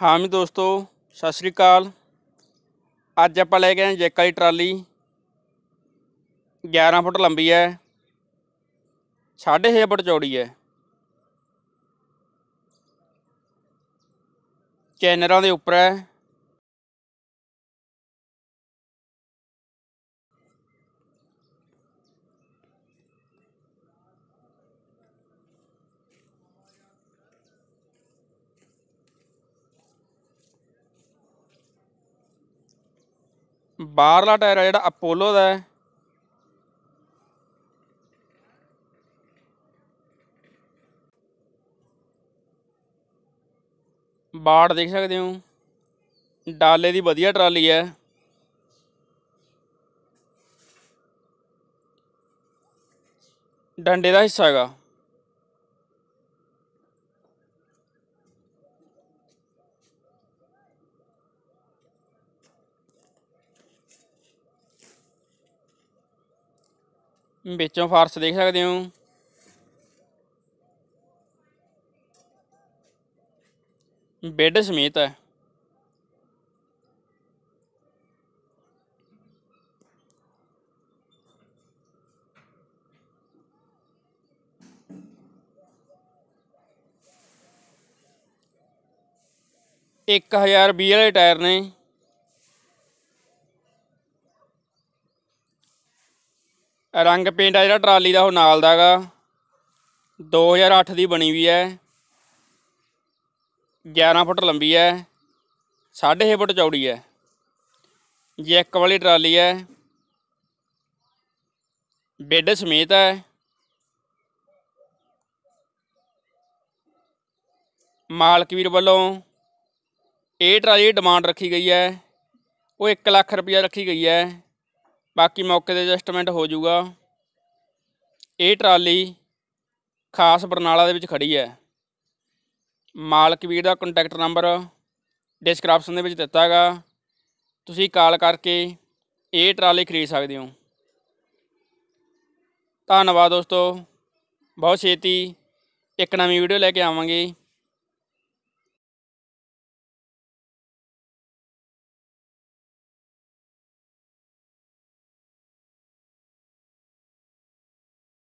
ਹਾਮੀ ਦੋਸਤੋ ਸਤਿ ਸ੍ਰੀ ਅਕਾਲ ਅੱਜ ਆਪਾਂ ਲੈ ਕੇ ਆਏ ਜੇਕਾ ਦੀ ਟਰਾਲੀ 11 ਫੁੱਟ ਲੰਬੀ ਹੈ 6.5 ਫੁੱਟ ਚੌੜੀ ਹੈ ਚੈਨਰਾਂ ਦੇ ਉੱਪਰ ਹੈ ਬਾਹਰਲਾ ਟਾਇਰ ਆ ਜਿਹੜਾ ਅਪੋਲੋ ਦਾ ਹੈ ਬਾੜ ਦੇਖ ਸਕਦੇ ਹੋ ਡਾਲੇ ਦੀ ਵਧੀਆ ਟਰਾਲੀ ਹੈ ਡੰਡੇ ਦਾ ਹਿੱਸਾ ਹੈਗਾ बिचों फारस देख सकते हो बेड समेत है एक हज़ार भी टायर ने ਰੰਗ ਪੇਂਟ ਆ ਜਿਹੜਾ ਟਰਾਲੀ ਦਾ ਉਹ ਨਾਲ ਦਾਗਾ 2008 ਦੀ ਬਣੀ ਵੀ ਹੈ 11 ਫੁੱਟ ਲੰਬੀ ਹੈ 6.5 ਫੁੱਟ ਚੌੜੀ ਹੈ ਜੈਕ ਵਾਲੀ ਟਰਾਲੀ ਹੈ ਬੈੱਡ ਸਮੇਤ ਹੈ ਮਾਲਕ ਵੀਰ ਵੱਲੋਂ ਇਹ ਟਰਾਲੀ ਡਿਮਾਂਡ ਰੱਖੀ ਗਈ ਹੈ ਉਹ 1 ਲੱਖ ਰੁਪਇਆ ਰੱਖੀ ਗਈ ਹੈ ਬਾਕੀ ਮੌਕੇ ਦੇ ਐਡਜਸਟਮੈਂਟ ਹੋ ਜਾਊਗਾ ਇਹ ਟਰਾਲੀ ਖਾਸ ਬਰਨਾਲਾ ਦੇ ਵਿੱਚ ਖੜੀ ਹੈ ਮਾਲਕ ਵੀਰ ਦਾ ਕੰਟੈਕਟ ਨੰਬਰ ਡਿਸਕ੍ਰਿਪਸ਼ਨ ਦੇ ਵਿੱਚ ਦਿੱਤਾ ਹੈਗਾ ਤੁਸੀਂ ਕਾਲ ਕਰਕੇ ਇਹ ਟਰਾਲੀ ਖਰੀਦ ਸਕਦੇ ਹੋ ਧੰਨਵਾਦ ਦੋਸਤੋ ਬਹੁਤ ਛੇਤੀ ਇੱਕ ਨਵੀਂ ਵੀਡੀਓ ਲੈ ਕੇ ਆਵਾਂਗੇ